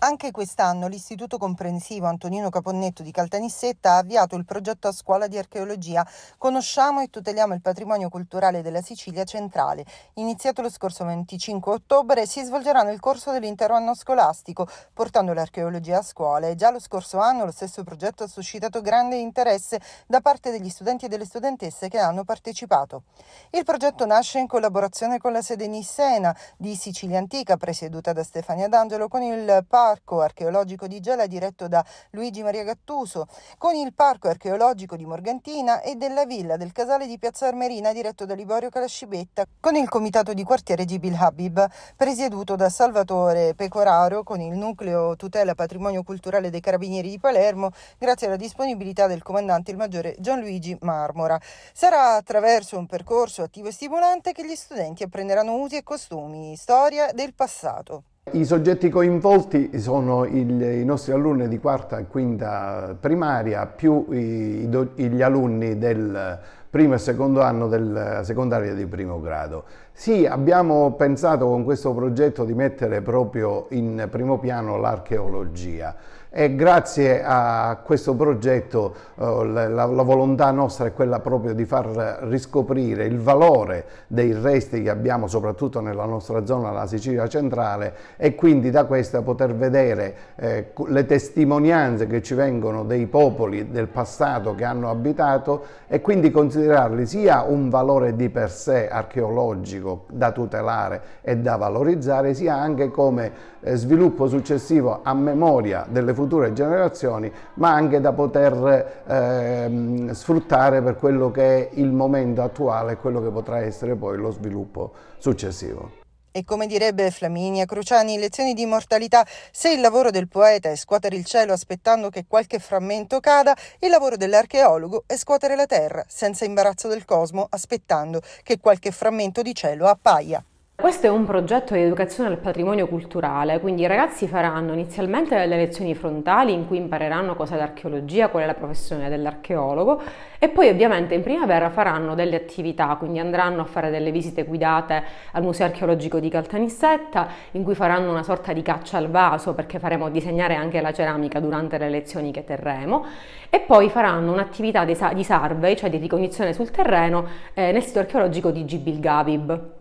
Anche quest'anno l'Istituto Comprensivo Antonino Caponnetto di Caltanissetta ha avviato il progetto a scuola di archeologia Conosciamo e tuteliamo il patrimonio culturale della Sicilia centrale. Iniziato lo scorso 25 ottobre, si svolgerà nel corso dell'intero anno scolastico, portando l'archeologia a scuola e già lo scorso anno lo stesso progetto ha suscitato grande interesse da parte degli studenti e delle studentesse che hanno partecipato. Il progetto nasce in collaborazione con la sede Nissena di Sicilia Antica, presieduta da Stefania D'Angelo con il Papa Parco Archeologico di Gela diretto da Luigi Maria Gattuso, con il Parco Archeologico di Morgantina e della Villa del Casale di Piazza Armerina diretto da Liborio Calascibetta, con il Comitato di Quartiere Gibil Habib, presieduto da Salvatore Pecoraro, con il Nucleo Tutela Patrimonio Culturale dei Carabinieri di Palermo, grazie alla disponibilità del comandante il maggiore Gianluigi Marmora. Sarà attraverso un percorso attivo e stimolante che gli studenti apprenderanno usi e costumi, storia del passato. I soggetti coinvolti sono il, i nostri alunni di quarta e quinta primaria più i, i, gli alunni del primo e secondo anno della secondaria di primo grado. Sì, abbiamo pensato con questo progetto di mettere proprio in primo piano l'archeologia e grazie a questo progetto eh, la, la, la, volontà nostra è quella proprio di far riscoprire il valore dei resti che abbiamo soprattutto nella nostra zona, la Sicilia centrale e quindi da questa poter vedere eh, le testimonianze che ci vengono dei popoli del passato che hanno abitato e quindi considerare considerarli sia un valore di per sé archeologico da tutelare e da valorizzare, sia anche come eh, sviluppo successivo a memoria delle future generazioni, ma anche da poter eh, sfruttare per quello che è il momento attuale e quello che potrà essere poi lo sviluppo successivo. E come direbbe Flaminia Cruciani, lezioni di immortalità, se il lavoro del poeta è scuotere il cielo aspettando che qualche frammento cada, il lavoro dell'archeologo è scuotere la terra, senza imbarazzo del cosmo, aspettando che qualche frammento di cielo appaia. Questo è un progetto di educazione al patrimonio culturale, quindi i ragazzi faranno inizialmente delle lezioni frontali in cui impareranno cos'è l'archeologia, qual è la professione dell'archeologo e poi ovviamente in primavera faranno delle attività, quindi andranno a fare delle visite guidate al Museo archeologico di Caltanissetta in cui faranno una sorta di caccia al vaso perché faremo disegnare anche la ceramica durante le lezioni che terremo e poi faranno un'attività di survey, cioè di ricognizione sul terreno eh, nel sito archeologico di Gibil Gabib.